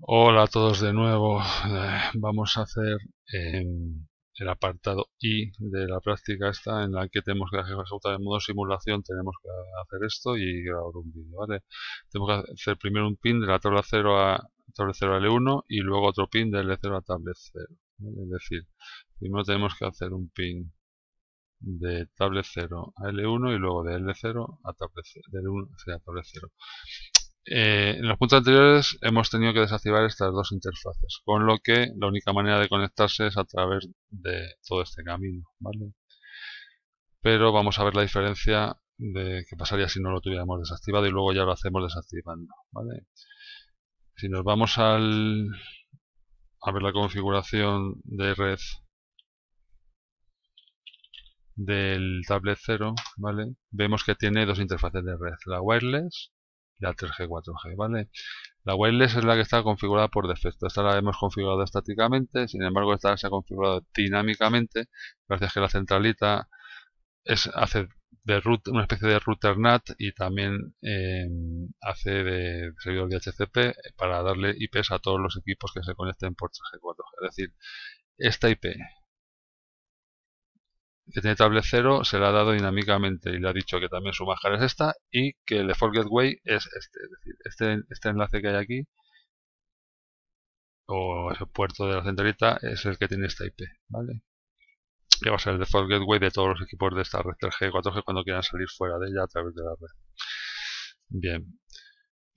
Hola a todos de nuevo. Eh, vamos a hacer em, el apartado I de la práctica esta en la que tenemos que ejecutar en modo simulación. Tenemos que hacer esto y grabar un vídeo. ¿vale? Tenemos que hacer primero un pin de la tabla 0 a tabla 0 L1 e y luego otro pin de L0 e a tabla 0. Es decir, primero tenemos que hacer un pin de tabla 0 a L1 y luego de L0 e a tabla 0. 1 a 0. Eh, en los puntos anteriores hemos tenido que desactivar estas dos interfaces, con lo que la única manera de conectarse es a través de todo este camino, Pero vamos a ver la diferencia de qué pasaría si no lo tuviéramos desactivado y luego ya lo hacemos desactivando, Si nos vamos al, a ver la configuración de red del tablet 0, Vemos que tiene dos interfaces de red, la wireless la 3G, 4G, ¿vale? La wireless es la que está configurada por defecto. Esta la hemos configurado estáticamente, sin embargo esta se ha configurado dinámicamente, gracias a que la centralita es, hace de root, una especie de router NAT y también eh, hace de servidor DHCP para darle IPs a todos los equipos que se conecten por 3G, 4G. Es decir, esta IP que tiene table 0 se le ha dado dinámicamente y le ha dicho que también su máscara es esta y que el default gateway es este. Es decir, este, este enlace que hay aquí o ese puerto de la centralita es el que tiene esta IP, ¿vale? Que va a ser el default gateway de todos los equipos de esta red 3G 4G cuando quieran salir fuera de ella a través de la red. Bien.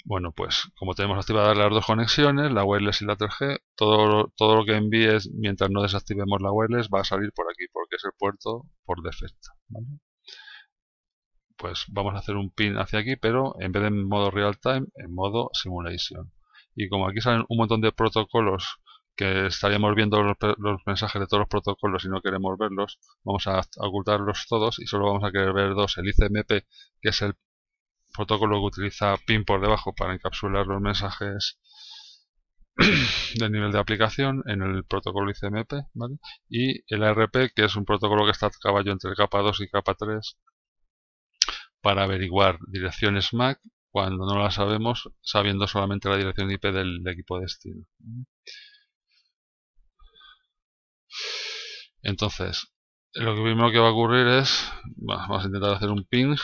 Bueno, pues como tenemos activadas las dos conexiones, la wireless y la 3G, todo, todo lo que envíes mientras no desactivemos la wireless va a salir por aquí, porque es el puerto por defecto. Pues vamos a hacer un pin hacia aquí, pero en vez de en modo real time, en modo simulation. Y como aquí salen un montón de protocolos que estaríamos viendo los, mensajes de todos los protocolos y no queremos verlos, vamos a, a ocultarlos todos y solo vamos a querer ver dos, el ICMP, que es el protocolo que utiliza PIN por debajo para encapsular los mensajes del nivel de aplicación en el protocolo ICMP y el ARP que es un protocolo que está a caballo entre capa 2 y capa 3 para averiguar direcciones MAC cuando no la sabemos sabiendo solamente la dirección IP del equipo de destino entonces lo primero que va a ocurrir es vamos a intentar hacer un ping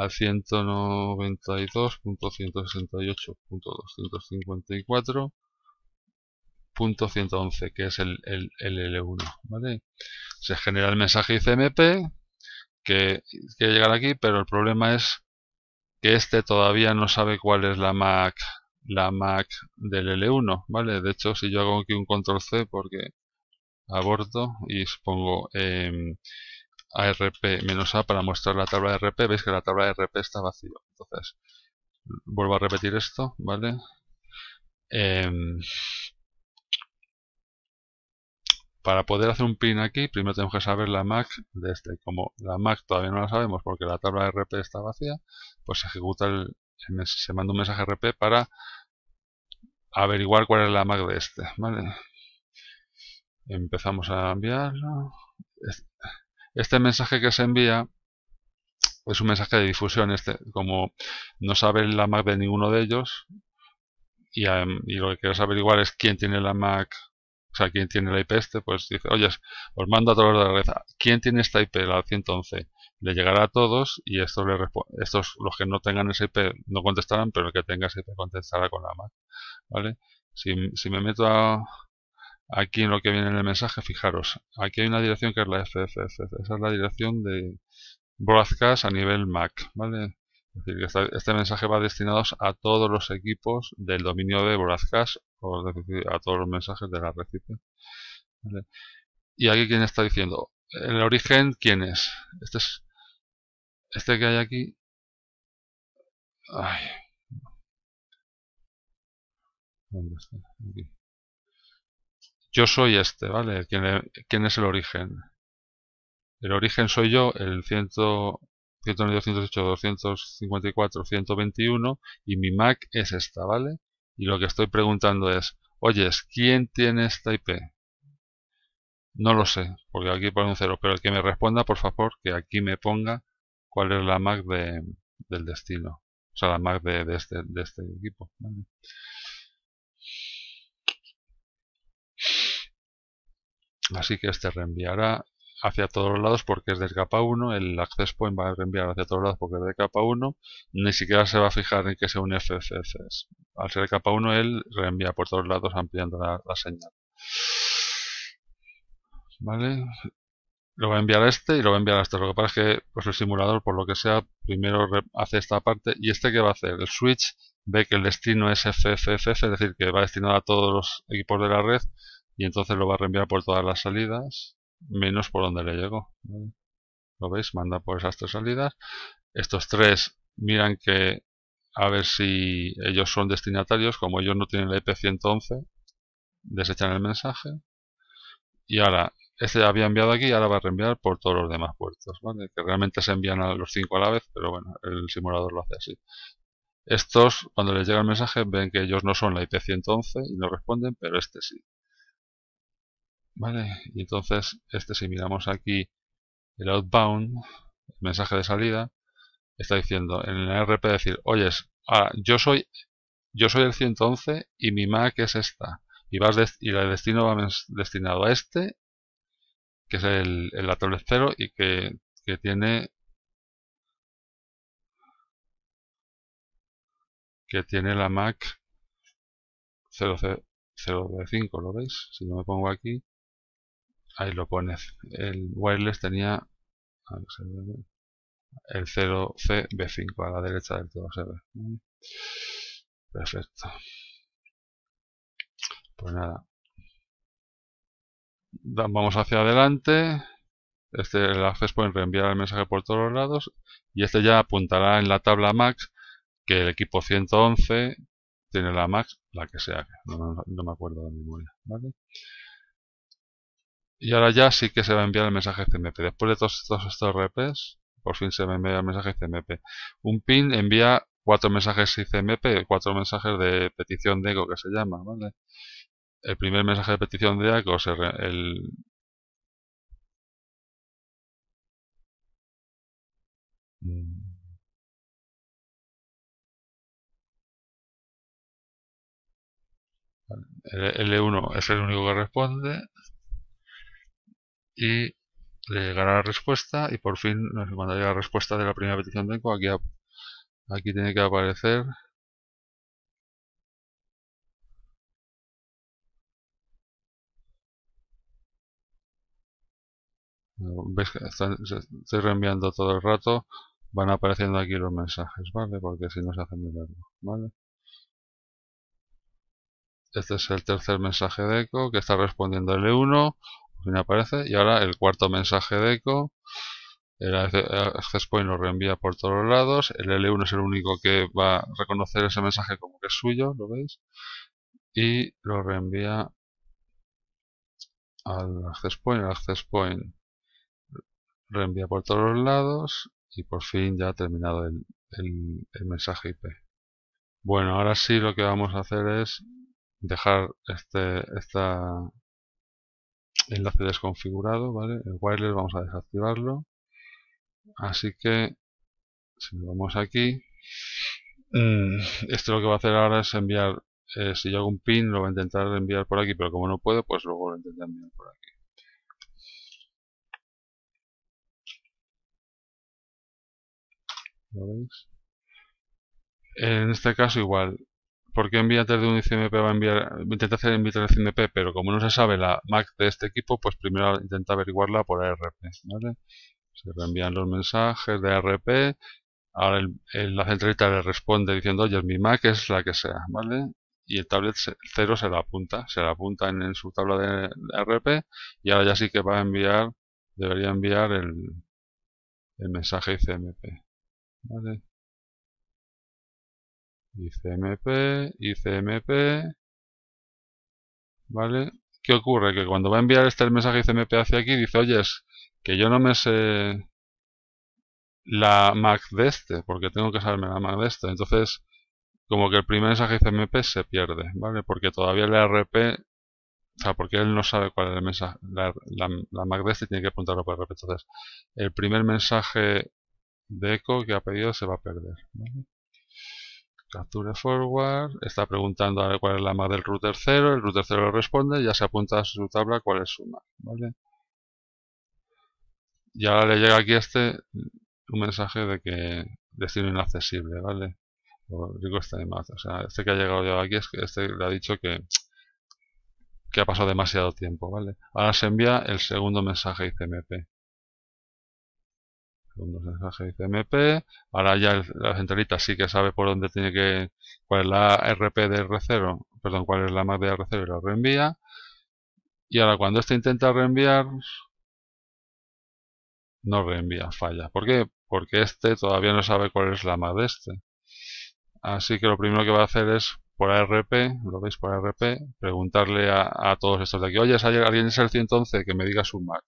a 192.168.254.111, que es el, L1. Se genera el mensaje ICMP que quiere llegar aquí, pero el problema es que este todavía no sabe cuál es la MAC la MAC del L1, ¿vale? De hecho, si yo hago aquí un control C porque aborto y pongo em, ARP-A para mostrar la tabla de RP, veis que la tabla de RP está vacía. Entonces, vuelvo a repetir esto, ¿vale? Em, para poder hacer un pin aquí, primero tenemos que saber la MAC de este. Como la MAC todavía no la sabemos porque la tabla de RP está vacía, pues se ejecuta el, se manda un mensaje RP para averiguar cuál es la MAC de este, ¿vale? Empezamos a enviarlo. Este mensaje que se envía es un mensaje de difusión. Este, como no sabe la Mac de ninguno de ellos y, lo que quieres averiguar es quién tiene la Mac o sea, quién tiene la IP este, pues dice, oye, os mando a través de la red, ¿quién tiene esta IP, la 111? Le llegará a todos y estos, le estos los que no tengan esa IP no contestarán, pero el que tenga ese IP contestará con la Mac, ¿vale? Si, si me meto a, aquí en lo que viene en el mensaje, fijaros, aquí hay una dirección que es la FFF, esa es la dirección de broadcast a nivel Mac, ¿vale? este mensaje va destinado a todos los equipos del dominio de broadcast, o a todos los mensajes de la recipe Y aquí quien está diciendo, el origen, ¿quién es? Este es, este que hay aquí. Ay. Aquí yo soy este, ¿vale? ¿Quién, es el origen? El origen soy yo, el 100, 109, 208, 254, 121, y mi MAC es esta, ¿vale? Y lo que estoy preguntando es, oyes, ¿quién tiene esta IP? No lo sé, porque aquí pone un cero, pero el que me responda, por favor, que aquí me ponga cuál es la MAC de, del destino, o sea, la MAC de, de, este, de este equipo. Así que este reenviará hacia todos los lados porque es de capa 1, el access point va a reenviar hacia todos lados porque es de capa 1, ni siquiera se va a fijar en que sea un FFCS. Al ser de capa 1, él reenvía por todos lados ampliando la, señal. ¿Vale? lo va a enviar a este y lo va a enviar a este. Lo que pasa es que pues, el simulador, por lo que sea, primero hace esta parte. ¿Y este qué va a hacer? El switch ve que el destino es FFFF, es decir, que va destinado a todos los equipos de la red y entonces lo va a reenviar por todas las salidas menos por donde le llegó lo veis manda por esas tres salidas estos tres miran que a ver si ellos son destinatarios como ellos no tienen la e IP111 desechan el mensaje y ahora este había enviado aquí y ahora va a reenviar por todos los demás puertos que realmente se envían a los cinco a la vez pero bueno el simulador lo hace así estos, cuando les llega el mensaje, ven que ellos no son la e IP111 y no responden, pero este sí. Vale, y entonces este si miramos aquí el outbound, el mensaje de salida, está diciendo en el RP decir, oyes, ah, yo soy yo soy el 111 y mi MAC es esta. Y, vas y el destino va destinado a este, que es el, el 0 y que, que tiene que tiene la MAC 005, ¿lo veis? Si no me pongo aquí, ahí lo pones el wireless tenía el 0CB5 a la derecha del todo perfecto pues nada vamos hacia adelante este el access point reenviar el mensaje por todos los lados y este ya apuntará en la tabla max que el equipo 111 tiene la max la que sea no, me acuerdo de memoria ¿vale? Y ahora ya sí que se va a enviar el mensaje CMP. Después de todos, estos RPs, por fin se me envía el mensaje CMP. Un pin envía cuatro mensajes CMP, cuatro mensajes de petición de eco que se llama, El primer mensaje de petición de eco se el, mm. el L1 es el único que responde, y le llegará la respuesta y por fin cuando llega la respuesta de la primera petición de eco aquí, aquí tiene que aparecer que estoy reenviando todo el rato van apareciendo aquí los mensajes vale porque si no se hacen muy largo vale este es el tercer mensaje de eco que está respondiendo L1 aparece. Y ahora el cuarto mensaje de eco. El access point lo reenvía por todos lados. El L1 es el único que va a reconocer ese mensaje como que es suyo, ¿lo veis? Y lo reenvía al access point. El access point reenvía por todos lados. Y por fin ya ha terminado el, el, el mensaje IP. Bueno, ahora sí lo que vamos a hacer es dejar este, esta, enlace desconfigurado, ¿vale? El wireless vamos a desactivarlo. Así que, si nos vamos aquí, mm, esto lo que va a hacer ahora es enviar, eh, si yo hago un pin lo va a intentar enviar por aquí, pero como no puedo, pues luego lo intentaré enviar por aquí. ¿Lo veis? En este caso igual, por qué envía desde un ICMP va a enviar, intenta hacer enviar el ICMP, pero como no se sabe la MAC de este equipo, pues primero intenta averiguarla por ARP, ¿vale? Se reenvían los mensajes de ARP, ahora el, la centralita le responde diciendo, oye, mi MAC es la que sea, ¿vale? Y el tablet cero se la apunta, se la apunta en, su tabla de, ARP y ahora ya sí que va a enviar, debería enviar el, mensaje ICMP, ICMP, ICMP. ¿Vale? ¿Qué ocurre? Que cuando va a enviar este mensaje ICMP hacia aquí, dice, oye, es que yo no me sé la MAC de este, porque tengo que saberme la MAC de este. Entonces, como que el primer mensaje ICMP se pierde, ¿vale? Porque todavía el ARP, o sea, porque él no sabe cuál es el mensaje, la, MAC de este tiene que apuntarlo por RP. Entonces, el primer mensaje de eco que ha pedido se va a perder, ¿vale? Capture forward, está preguntando a cuál es la MAC del router 0, el router 0 responde, ya se apunta a su tabla cuál es su MAC, ¿vale? Y ahora le llega aquí este un mensaje de que destino inaccesible, ¿vale? O digo este de o sea, este que ha llegado ya aquí, es que este le ha dicho que, que ha pasado demasiado tiempo, ¿vale? Ahora se envía el segundo mensaje ICMP mensaje Ahora ya la centralita sí que sabe por dónde tiene que, cuál es la RP de R0, perdón, cuál es la MAC de R0 y la reenvía. Y ahora cuando este intenta reenviar, no reenvía, falla. ¿Por qué? Porque este todavía no sabe cuál es la MAC de este. Así que lo primero que va a hacer es por ARP, lo veis por RP, preguntarle a, todos estos de aquí, oye, alguien es el 111 que me diga su MAC?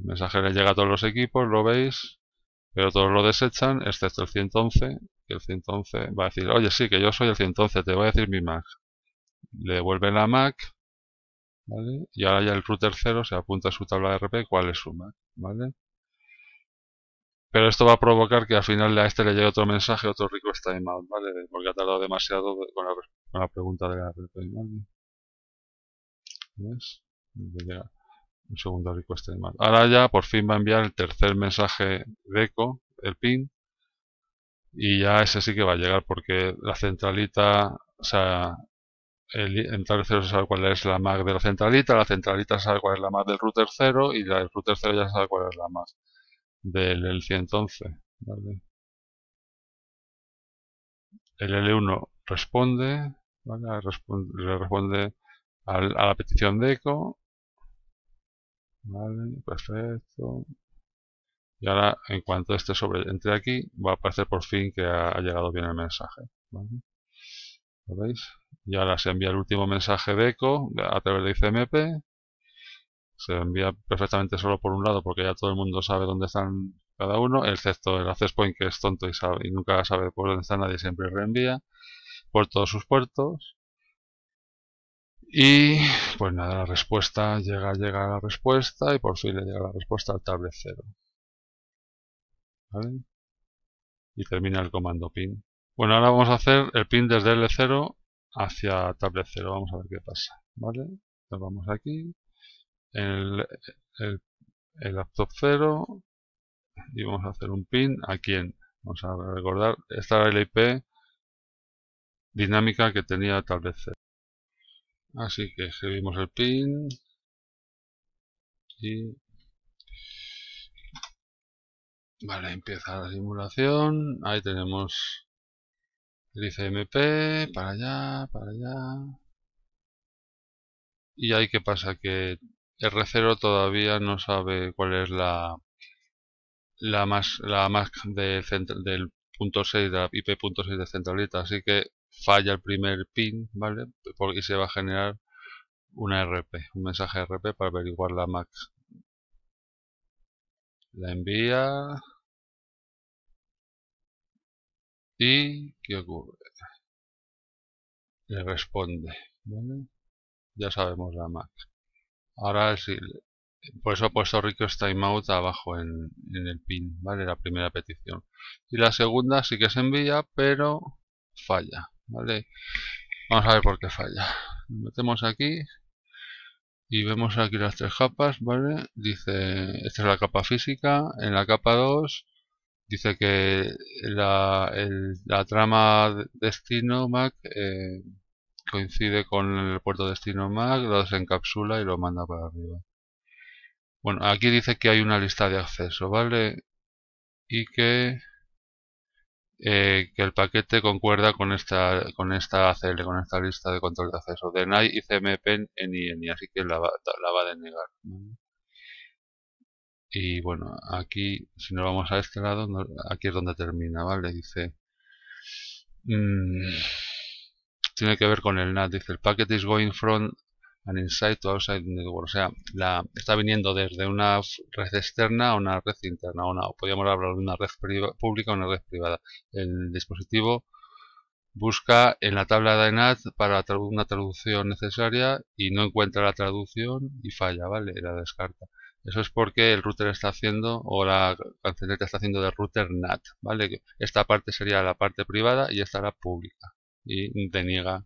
El mensaje le llega a todos los equipos, lo veis, pero todos lo desechan, excepto el 111, que el 111 va a decir, oye, sí, que yo soy el 111, te voy a decir mi Mac. Le devuelve la Mac, ¿vale? Y ahora ya el router 0 se apunta a su tabla de RP cuál es su Mac, ¿vale? Pero esto va a provocar que al final a este le llegue otro mensaje, otro request timeout, ¿vale? Porque ha tardado demasiado con la, pregunta de la RP, ¿Ves? segundo Ahora ya por fin va a enviar el tercer mensaje de eco, el pin, y ya ese sí que va a llegar porque la centralita, o sea, el entrar cero sabe cuál es la MAC de la centralita, la centralita sabe cuál es la MAC del router 0 y la del router 0 ya sabe cuál es la MAC del el 111. El L1 responde, responde le responde a la petición de eco Vale, perfecto. Y ahora, en cuanto este sobre entre aquí, va a aparecer por fin que ha, llegado bien el mensaje. veis? Y ahora se envía el último mensaje de eco a través de ICMP. Se envía perfectamente solo por un lado porque ya todo el mundo sabe dónde están cada uno, excepto el access point que es tonto y, sabe, y nunca sabe por dónde está nadie, siempre reenvía por todos sus puertos. Y pues nada, la respuesta llega, llega la respuesta y por fin le llega la respuesta al tablero. ¿Vale? Y termina el comando pin. Bueno, ahora vamos a hacer el pin desde L0 hacia tablero. Vamos a ver qué pasa. ¿Vale? Nos vamos aquí. El, el, el laptop 0 y vamos a hacer un pin a quién. Vamos a recordar, esta era la IP dinámica que tenía tablet Así que escribimos el pin y vale, empieza la simulación. Ahí tenemos el ICMP, para allá, para allá. Y ahí que pasa que R0 todavía no sabe cuál es la la más la más de del punto 6 de la IP.6 de centralita, así que falla el primer pin, ¿vale? Porque se va a generar una RP, un mensaje RP para averiguar la MAC. La envía. ¿Y qué ocurre? Le responde, ¿vale? Ya sabemos la MAC. Ahora sí, por eso ha puesto Request Timeout abajo en, en, el pin, ¿vale? La primera petición. Y la segunda sí que se envía, pero falla. ¿vale? Vamos a ver por qué falla. metemos aquí y vemos aquí las tres capas, ¿vale? Dice, esta es la capa física, en la capa 2 dice que la, trama destino Mac eh, coincide con el puerto destino Mac, lo desencapsula y lo manda para arriba. Bueno, aquí dice que hay una lista de acceso, ¿vale? Y que eh, que el paquete concuerda con esta con esta ACL, con esta lista de control de acceso de ICMP y CMPEN en y así que la va, la va a denegar. Y bueno, aquí, si nos vamos a este lado, aquí es donde termina, ¿vale? Dice... Mm, tiene que ver con el NAT, dice el paquete is going from un inside to outside network. O sea, la, está viniendo desde una red externa a una red interna, o podríamos hablar de una red pública o una red privada. El dispositivo busca en la tabla de NAT para una traducción necesaria y no encuentra la traducción y falla, ¿vale? La descarta. Eso es porque el router está haciendo, o la canceleta está haciendo de router NAT, ¿vale? Esta parte sería la parte privada y esta la pública. Y deniega